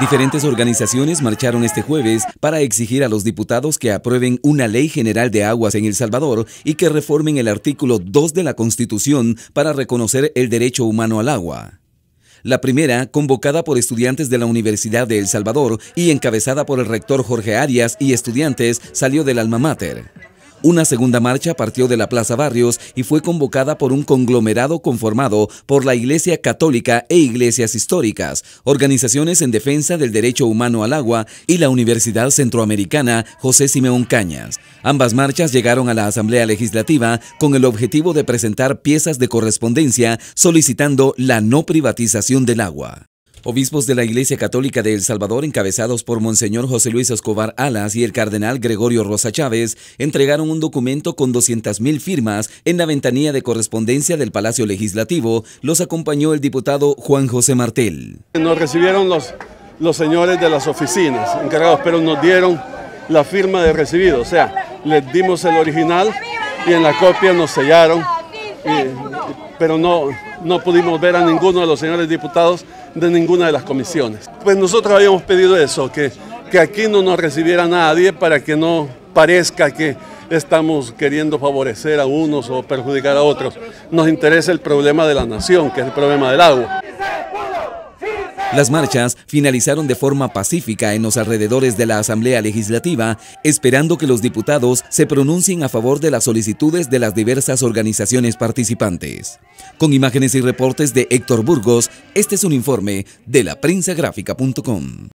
Diferentes organizaciones marcharon este jueves para exigir a los diputados que aprueben una ley general de aguas en El Salvador y que reformen el artículo 2 de la Constitución para reconocer el derecho humano al agua. La primera, convocada por estudiantes de la Universidad de El Salvador y encabezada por el rector Jorge Arias y estudiantes, salió del alma mater. Una segunda marcha partió de la Plaza Barrios y fue convocada por un conglomerado conformado por la Iglesia Católica e iglesias históricas, organizaciones en defensa del derecho humano al agua y la Universidad Centroamericana José Simeón Cañas. Ambas marchas llegaron a la Asamblea Legislativa con el objetivo de presentar piezas de correspondencia solicitando la no privatización del agua. Obispos de la Iglesia Católica de El Salvador, encabezados por Monseñor José Luis Escobar Alas y el Cardenal Gregorio Rosa Chávez, entregaron un documento con 200.000 firmas en la ventanilla de correspondencia del Palacio Legislativo. Los acompañó el diputado Juan José Martel. Nos recibieron los, los señores de las oficinas encargados, pero nos dieron la firma de recibido, o sea, les dimos el original y en la copia nos sellaron, pero no, no pudimos ver a ninguno de los señores diputados de ninguna de las comisiones. Pues nosotros habíamos pedido eso, que, que aquí no nos recibiera nadie para que no parezca que estamos queriendo favorecer a unos o perjudicar a otros. Nos interesa el problema de la nación, que es el problema del agua. Las marchas finalizaron de forma pacífica en los alrededores de la Asamblea Legislativa, esperando que los diputados se pronuncien a favor de las solicitudes de las diversas organizaciones participantes. Con imágenes y reportes de Héctor Burgos, este es un informe de la